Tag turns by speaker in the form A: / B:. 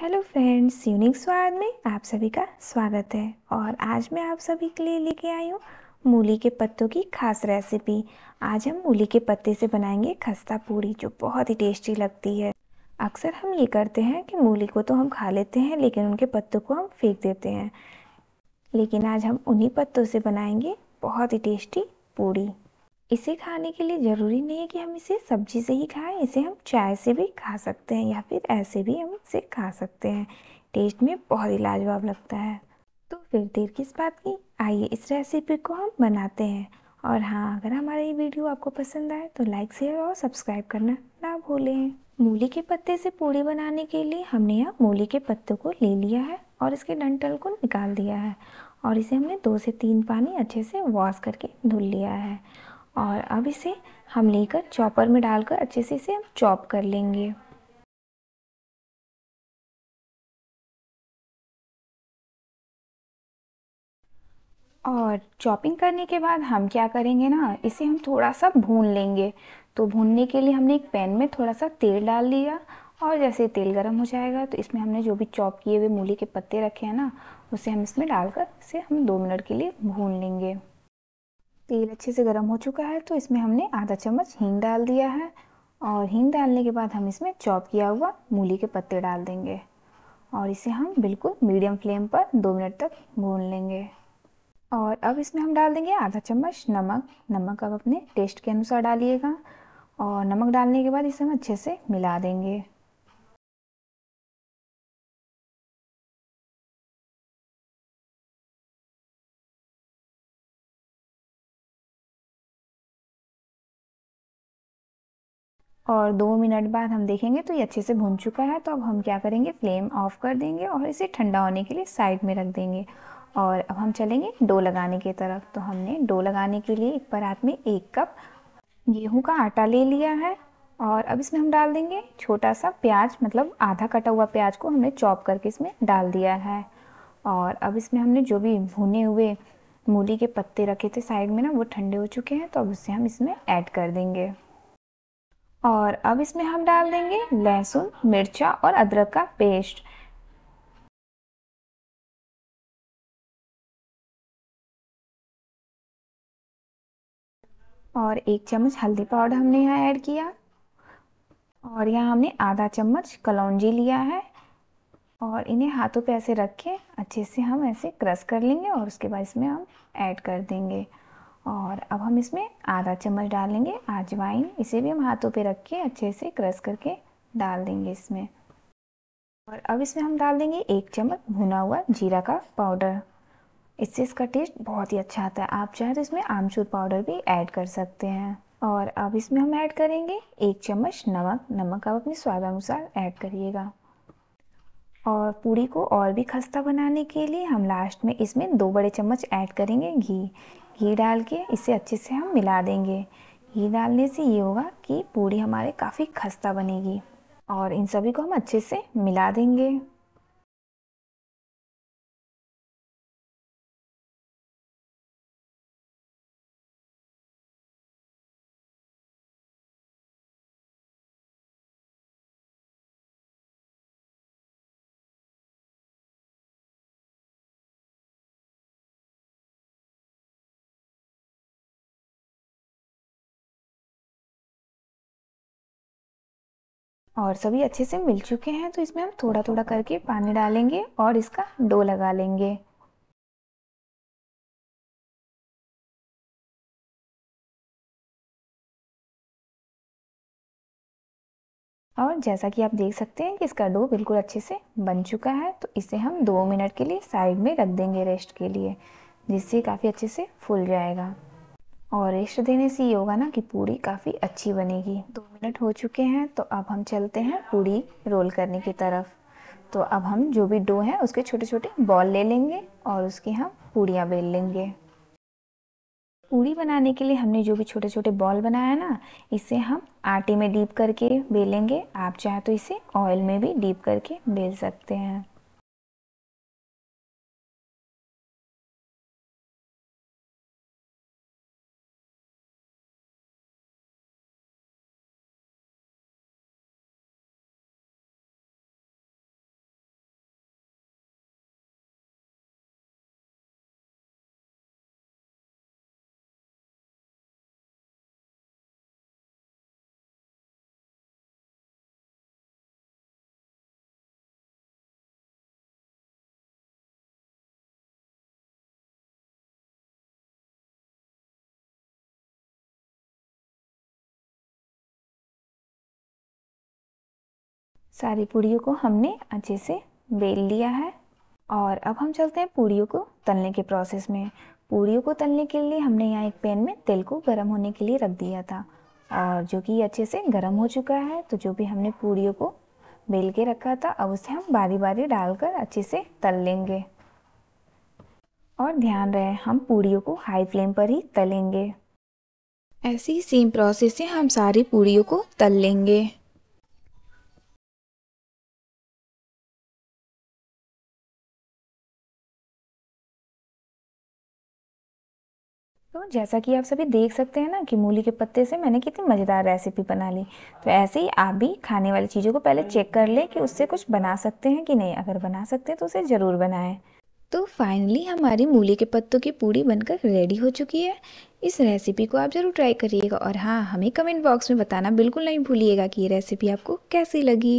A: hello friends unique स्वाद में आप सभी का स्वागत है और आज मैं आप सभी के लिए लेके आई हूँ मूली के पत्तों की खास रेसिपी आज हम मूली के पत्ते से बनाएंगे खस्ता पूड़ी जो बहुत ही टेस्टी लगती है अक्सर हम ये करते हैं कि मूली को तो हम खा लेते हैं लेकिन उनके पत्तों को हम फेंक देते हैं लेकिन आज हम उन्हीं पत्तों से बनाएंगे बहुत ही टेस्टी पूड़ी इसे खाने के लिए ज़रूरी नहीं है कि हम इसे सब्जी से ही खाएं इसे हम चाय से भी खा सकते हैं या फिर ऐसे भी हम इसे खा सकते हैं टेस्ट में बहुत ही लाजवाब लगता है तो फिर देर किस बात की आइए इस रेसिपी को हम बनाते हैं और हाँ अगर हमारा ये वीडियो आपको पसंद आए तो लाइक शेयर और सब्सक्राइब करना ना भूलें मूली के पत्ते से पूड़ी बनाने के लिए हमने यहाँ मूली के पत्तों को ले लिया है और इसके डंटल को निकाल दिया है और इसे हमने दो से तीन पानी अच्छे से वॉश करके धुल लिया है और अब इसे हम
B: लेकर चॉपर में डालकर अच्छे से इसे हम चॉप कर लेंगे
A: और चॉपिंग करने के बाद हम क्या करेंगे ना इसे हम थोड़ा सा भून लेंगे तो भूनने के लिए हमने एक पैन में थोड़ा सा तेल डाल लिया और जैसे तेल गर्म हो जाएगा तो इसमें हमने जो भी चॉप किए हुए मूली के पत्ते रखे हैं ना उसे हम इसमें डालकर इसे हम दो मिनट के लिए भून लेंगे तेल अच्छे से गर्म हो चुका है तो इसमें हमने आधा चम्मच हींग डाल दिया है और हींग डालने के बाद हम इसमें चॉप किया हुआ मूली के पत्ते डाल देंगे और इसे हम बिल्कुल मीडियम फ्लेम पर दो मिनट तक भून लेंगे और अब इसमें हम डाल देंगे आधा चम्मच नमक नमक अब अपने टेस्ट के अनुसार डालिएगा
B: और नमक डालने के बाद इसे हम अच्छे से मिला देंगे और दो मिनट बाद हम देखेंगे तो ये अच्छे से भुन चुका है तो अब हम क्या करेंगे
A: फ्लेम ऑफ कर देंगे और इसे ठंडा होने के लिए साइड में रख देंगे और अब हम चलेंगे डो लगाने की तरफ तो हमने डो लगाने के लिए एक परात में एक कप गेहूं का आटा ले लिया है और अब इसमें हम डाल देंगे छोटा सा प्याज मतलब आधा कटा हुआ प्याज को हमने चॉप करके इसमें डाल दिया है और अब इसमें हमने जो भी भुने हुए मूली के पत्ते रखे थे साइड में ना वो ठंडे हो चुके हैं तो अब उससे हम इसमें ऐड कर देंगे और अब इसमें हम डाल देंगे लहसुन मिर्चा और अदरक का
B: पेस्ट और एक चम्मच हल्दी पाउडर
A: हमने यहाँ ऐड किया और यहाँ हमने आधा चम्मच कलौजी लिया है और इन्हें हाथों पे ऐसे रख के अच्छे से हम ऐसे क्रश कर लेंगे और उसके बाद इसमें हम ऐड कर देंगे और अब हम इसमें आधा चम्मच डालेंगे अजवाइन इसे भी हम हाथों पे रख के अच्छे से क्रश करके डाल देंगे इसमें और अब इसमें हम डाल देंगे एक चम्मच भुना हुआ जीरा का पाउडर इससे इसका टेस्ट बहुत ही अच्छा आता है आप चाहे तो इसमें आमचूर पाउडर भी ऐड कर सकते हैं और अब इसमें हम ऐड करेंगे एक चम्मच नमक नमक आप अपने स्वाद अनुसार ऐड करिएगा और पूड़ी को और भी खस्ता बनाने के लिए हम लास्ट में इसमें दो बड़े चम्मच ऐड करेंगे घी घी डाल के इसे अच्छे से हम मिला देंगे घी डालने से ये होगा कि पूड़ी हमारे काफ़ी खस्ता बनेगी और इन सभी को हम अच्छे से मिला
B: देंगे और सभी अच्छे से मिल चुके हैं तो इसमें हम थोड़ा थोड़ा करके पानी डालेंगे और इसका डो लगा लेंगे और जैसा कि आप देख सकते हैं कि इसका डो बिल्कुल अच्छे
A: से बन चुका है तो इसे हम दो मिनट के लिए साइड में रख देंगे रेस्ट के लिए जिससे काफ़ी अच्छे से फूल जाएगा और रेस्ट देने से ये होगा ना कि पूड़ी काफ़ी अच्छी बनेगी दो मिनट हो चुके हैं तो अब हम चलते हैं पूड़ी रोल करने की तरफ तो अब हम जो भी डो है उसके छोटे छोटे बॉल ले लेंगे और उसकी हम पूड़ियाँ बेल लेंगे पूड़ी बनाने के लिए हमने जो भी छोटे छोटे बॉल बनाया ना इसे हम आटे में डीप करके बेलेंगे आप चाहे तो इसे ऑयल में भी डीप करके
C: बेल
B: सकते हैं सारी पूड़ियों को हमने
C: अच्छे
A: से बेल लिया है और अब हम चलते हैं पूड़ियों को तलने के प्रोसेस में पूड़ियों को तलने के लिए हमने यहाँ एक पैन में तेल को गर्म होने के लिए रख दिया था और जो कि अच्छे से गर्म हो चुका है तो जो भी हमने पूड़ियों को बेल के रखा था अब उसे हम बारी बारी डालकर अच्छे से तल लेंगे और ध्यान रहे हम पूड़ियों को हाई फ्लेम पर ही तलेंगे ऐसी सेम प्रोसेस से हम
B: सारी पूड़ियों को तल लेंगे तो जैसा कि आप सभी देख सकते हैं ना कि मूली के पत्ते से मैंने कितनी मज़ेदार
A: रेसिपी बना ली तो ऐसे ही आप भी खाने वाली चीज़ों को पहले चेक कर लें कि उससे कुछ बना सकते हैं कि नहीं अगर बना सकते हैं तो उसे ज़रूर बनाएं तो फाइनली हमारी मूली के पत्तों की पूड़ी बनकर रेडी हो चुकी है इस रेसिपी को आप ज़रूर ट्राई करिएगा और हाँ हमें कमेंट बॉक्स में बताना बिल्कुल नहीं भूलिएगा कि ये रेसिपी आपको कैसी लगी